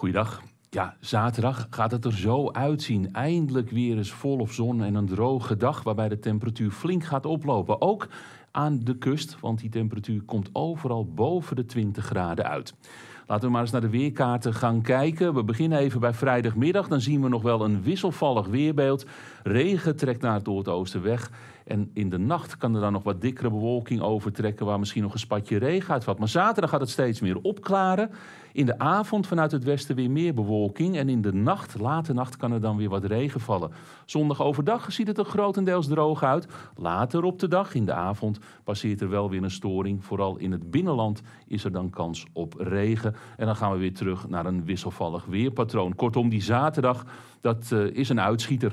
Goeiedag. Ja, zaterdag gaat het er zo uitzien. Eindelijk weer eens volop zon en een droge dag waarbij de temperatuur flink gaat oplopen. Ook aan de kust, want die temperatuur komt overal boven de 20 graden uit. Laten we maar eens naar de weerkaarten gaan kijken. We beginnen even bij vrijdagmiddag. Dan zien we nog wel een wisselvallig weerbeeld. Regen trekt naar het noordoosten weg. En in de nacht kan er dan nog wat dikkere bewolking overtrekken, waar misschien nog een spatje regen uitvalt. Maar zaterdag gaat het steeds meer opklaren. In de avond vanuit het westen weer meer bewolking. En in de nacht, late nacht, kan er dan weer wat regen vallen. Zondag overdag ziet het er grotendeels droog uit. Later op de dag, in de avond, passeert er wel weer een storing. Vooral in het binnenland is er dan kans op regen. En dan gaan we weer terug naar een wisselvallig weerpatroon. Kortom, die zaterdag, dat eh, is een uitschieter.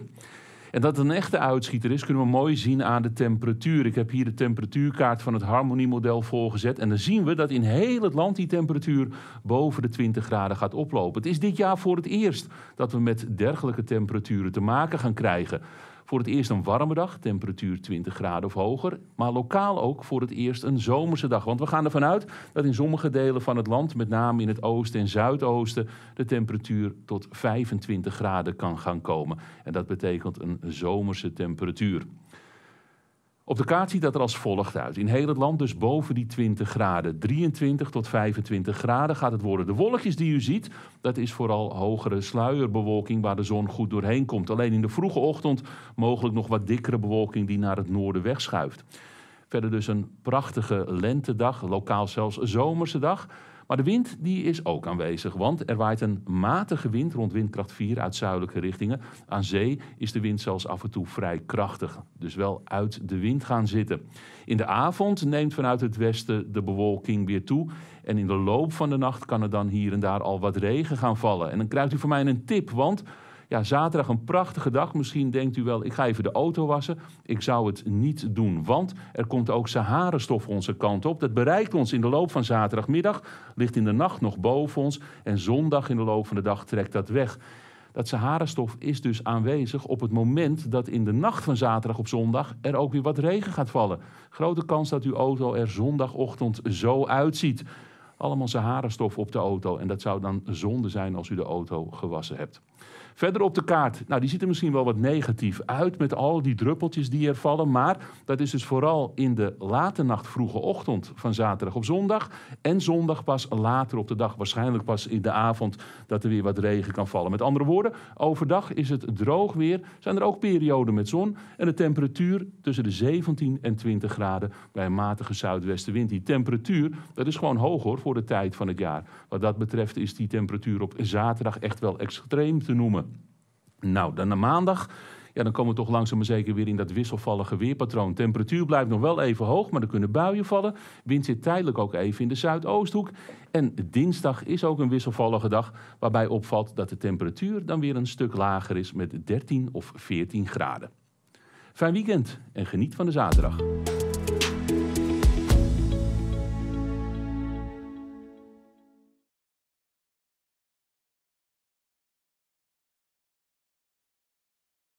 En dat het een echte uitschieter is, kunnen we mooi zien aan de temperatuur. Ik heb hier de temperatuurkaart van het harmoniemodel voorgezet. En dan zien we dat in heel het land die temperatuur boven de 20 graden gaat oplopen. Het is dit jaar voor het eerst dat we met dergelijke temperaturen te maken gaan krijgen. Voor het eerst een warme dag, temperatuur 20 graden of hoger. Maar lokaal ook voor het eerst een zomerse dag. Want we gaan ervan uit dat in sommige delen van het land, met name in het oosten en zuidoosten, de temperatuur tot 25 graden kan gaan komen. En dat betekent een zomerse temperatuur. Op de kaart ziet dat er als volgt uit. In heel het land dus boven die 20 graden. 23 tot 25 graden gaat het worden. De wolkjes die u ziet, dat is vooral hogere sluierbewolking waar de zon goed doorheen komt. Alleen in de vroege ochtend mogelijk nog wat dikkere bewolking die naar het noorden wegschuift. Verder dus een prachtige lentedag, lokaal zelfs zomerse dag. Maar de wind die is ook aanwezig, want er waait een matige wind rond windkracht 4 uit zuidelijke richtingen. Aan zee is de wind zelfs af en toe vrij krachtig, dus wel uit de wind gaan zitten. In de avond neemt vanuit het westen de bewolking weer toe en in de loop van de nacht kan er dan hier en daar al wat regen gaan vallen. En dan krijgt u voor mij een tip, want ja, zaterdag een prachtige dag. Misschien denkt u wel, ik ga even de auto wassen. Ik zou het niet doen, want er komt ook Sahara-stof onze kant op. Dat bereikt ons in de loop van zaterdagmiddag, ligt in de nacht nog boven ons. En zondag in de loop van de dag trekt dat weg. Dat Sahara-stof is dus aanwezig op het moment dat in de nacht van zaterdag op zondag er ook weer wat regen gaat vallen. Grote kans dat uw auto er zondagochtend zo uitziet. Allemaal Sahara-stof op de auto en dat zou dan zonde zijn als u de auto gewassen hebt. Verder op de kaart, nou die ziet er misschien wel wat negatief uit met al die druppeltjes die er vallen. Maar dat is dus vooral in de late nacht, vroege ochtend van zaterdag op zondag. En zondag pas later op de dag, waarschijnlijk pas in de avond, dat er weer wat regen kan vallen. Met andere woorden, overdag is het droog weer, zijn er ook perioden met zon. En de temperatuur tussen de 17 en 20 graden bij een matige zuidwestenwind. Die temperatuur, dat is gewoon hoog hoor, voor de tijd van het jaar. Wat dat betreft is die temperatuur op zaterdag echt wel extreem te noemen. Nou, dan na maandag. Ja, dan komen we toch langzaam maar zeker weer in dat wisselvallige weerpatroon. Temperatuur blijft nog wel even hoog, maar er kunnen buien vallen. Wind zit tijdelijk ook even in de zuidoosthoek. En dinsdag is ook een wisselvallige dag, waarbij opvalt dat de temperatuur dan weer een stuk lager is met 13 of 14 graden. Fijn weekend en geniet van de zaterdag.